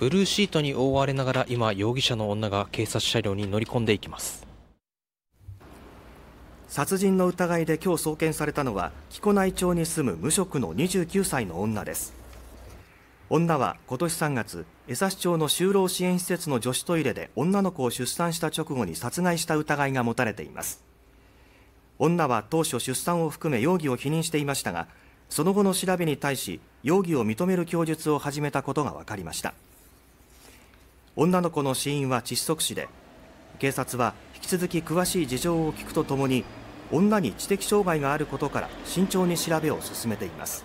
ブルーシートに覆われながら今、容疑者の女が警察車両に乗り込んでいきます殺人の疑いで今日送検されたのは木古内町に住む無職の29歳の女です女は今年3月江差町の就労支援施設の女子トイレで女の子を出産した直後に殺害した疑いが持たれています女は当初出産を含め容疑を否認していましたがその後の調べに対し容疑を認める供述を始めたことが分かりました女の子の死因は窒息死で警察は引き続き詳しい事情を聴くとともに女に知的障害があることから慎重に調べを進めています。